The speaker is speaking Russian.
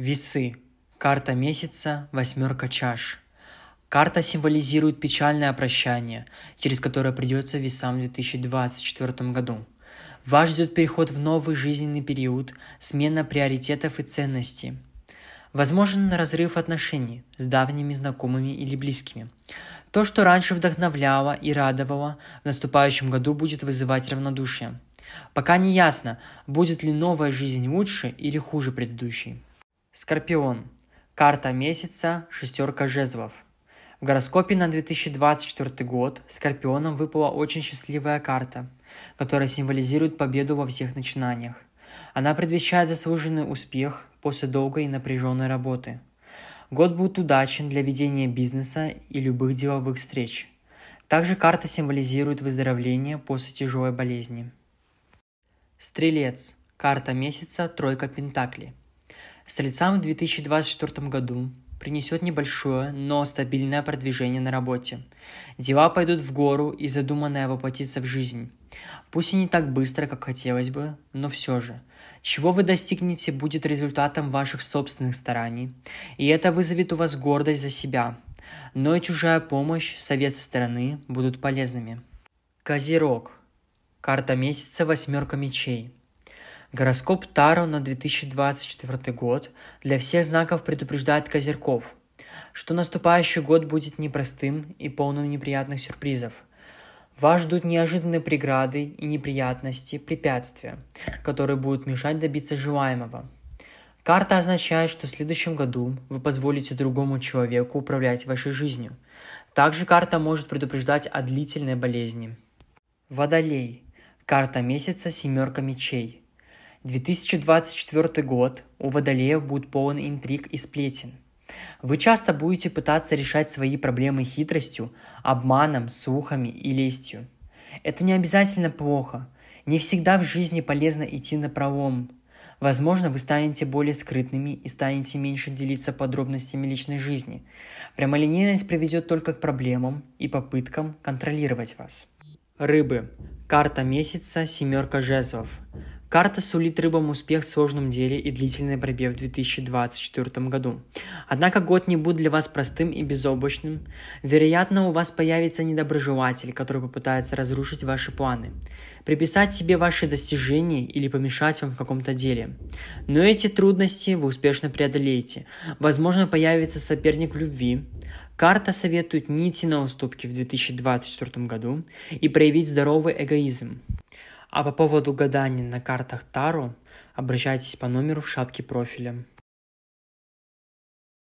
Весы. Карта месяца, восьмерка чаш. Карта символизирует печальное прощание, через которое придется весам в 2024 году. Вас ждет переход в новый жизненный период, смена приоритетов и ценностей. Возможен разрыв отношений с давними знакомыми или близкими. То, что раньше вдохновляло и радовало, в наступающем году будет вызывать равнодушие. Пока не ясно, будет ли новая жизнь лучше или хуже предыдущей. Скорпион. Карта месяца «Шестерка жезлов». В гороскопе на 2024 год Скорпионам выпала очень счастливая карта, которая символизирует победу во всех начинаниях. Она предвещает заслуженный успех после долгой и напряженной работы. Год будет удачен для ведения бизнеса и любых деловых встреч. Также карта символизирует выздоровление после тяжелой болезни. Стрелец. Карта месяца «Тройка Пентакли». Стрельцам в 2024 году принесет небольшое, но стабильное продвижение на работе. Дела пойдут в гору и задуманное воплотится в жизнь. Пусть и не так быстро, как хотелось бы, но все же. Чего вы достигнете, будет результатом ваших собственных стараний, и это вызовет у вас гордость за себя. Но и чужая помощь, совет со стороны будут полезными. Козерог. Карта месяца «Восьмерка мечей». Гороскоп Таро на 2024 год для всех знаков предупреждает Козерков, что наступающий год будет непростым и полным неприятных сюрпризов. Вас ждут неожиданные преграды и неприятности, препятствия, которые будут мешать добиться желаемого. Карта означает, что в следующем году вы позволите другому человеку управлять вашей жизнью. Также карта может предупреждать о длительной болезни. Водолей. Карта месяца «Семерка мечей». 2024 год у водолеев будет полон интриг и сплетен. Вы часто будете пытаться решать свои проблемы хитростью, обманом, слухами и лестью. Это не обязательно плохо. Не всегда в жизни полезно идти на пролом. Возможно, вы станете более скрытными и станете меньше делиться подробностями личной жизни. Прямолинейность приведет только к проблемам и попыткам контролировать вас. Рыбы. Карта месяца «Семерка жезлов». Карта сулит рыбам успех в сложном деле и длительной борьбе в 2024 году. Однако год не будет для вас простым и безоблачным. Вероятно, у вас появится недоброжелатель, который попытается разрушить ваши планы, приписать себе ваши достижения или помешать вам в каком-то деле. Но эти трудности вы успешно преодолеете. Возможно, появится соперник в любви, Карта советует не идти на уступки в 2024 году и проявить здоровый эгоизм. А по поводу гаданий на картах Тару обращайтесь по номеру в шапке профиля.